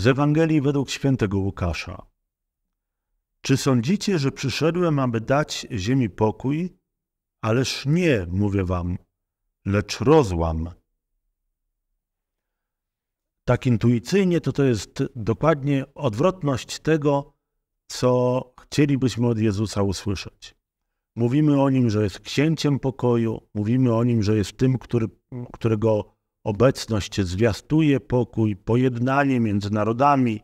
Z Ewangelii według świętego Łukasza. Czy sądzicie, że przyszedłem, aby dać ziemi pokój? Ależ nie, mówię wam, lecz rozłam. Tak intuicyjnie to to jest dokładnie odwrotność tego, co chcielibyśmy od Jezusa usłyszeć. Mówimy o nim, że jest księciem pokoju, mówimy o nim, że jest tym, który, którego obecność zwiastuje pokój, pojednanie między narodami,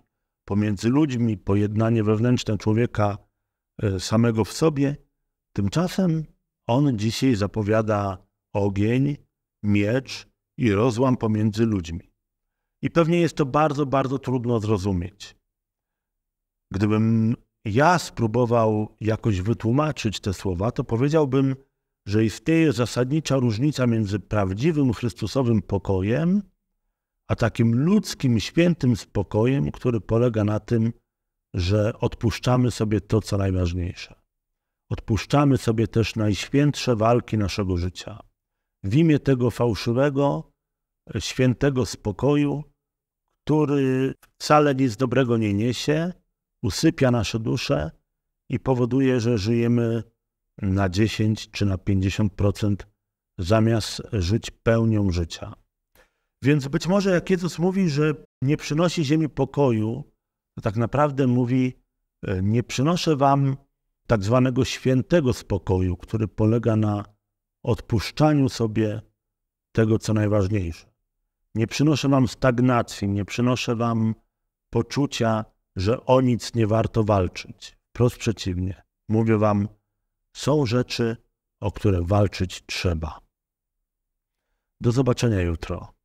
pomiędzy ludźmi, pojednanie wewnętrzne człowieka e, samego w sobie. Tymczasem on dzisiaj zapowiada ogień, miecz i rozłam pomiędzy ludźmi. I pewnie jest to bardzo, bardzo trudno zrozumieć. Gdybym ja spróbował jakoś wytłumaczyć te słowa, to powiedziałbym, że istnieje zasadnicza różnica między prawdziwym Chrystusowym pokojem, a takim ludzkim, świętym spokojem, który polega na tym, że odpuszczamy sobie to, co najważniejsze. Odpuszczamy sobie też najświętsze walki naszego życia. W imię tego fałszywego, e, świętego spokoju, który wcale nic dobrego nie niesie, usypia nasze dusze i powoduje, że żyjemy na 10 czy na 50% zamiast żyć pełnią życia. Więc być może jak Jezus mówi, że nie przynosi ziemi pokoju, to tak naprawdę mówi, e, nie przynoszę wam tak zwanego świętego spokoju, który polega na odpuszczaniu sobie tego, co najważniejsze. Nie przynoszę wam stagnacji, nie przynoszę wam poczucia, że o nic nie warto walczyć. Wprost przeciwnie, mówię wam, są rzeczy, o które walczyć trzeba. Do zobaczenia jutro.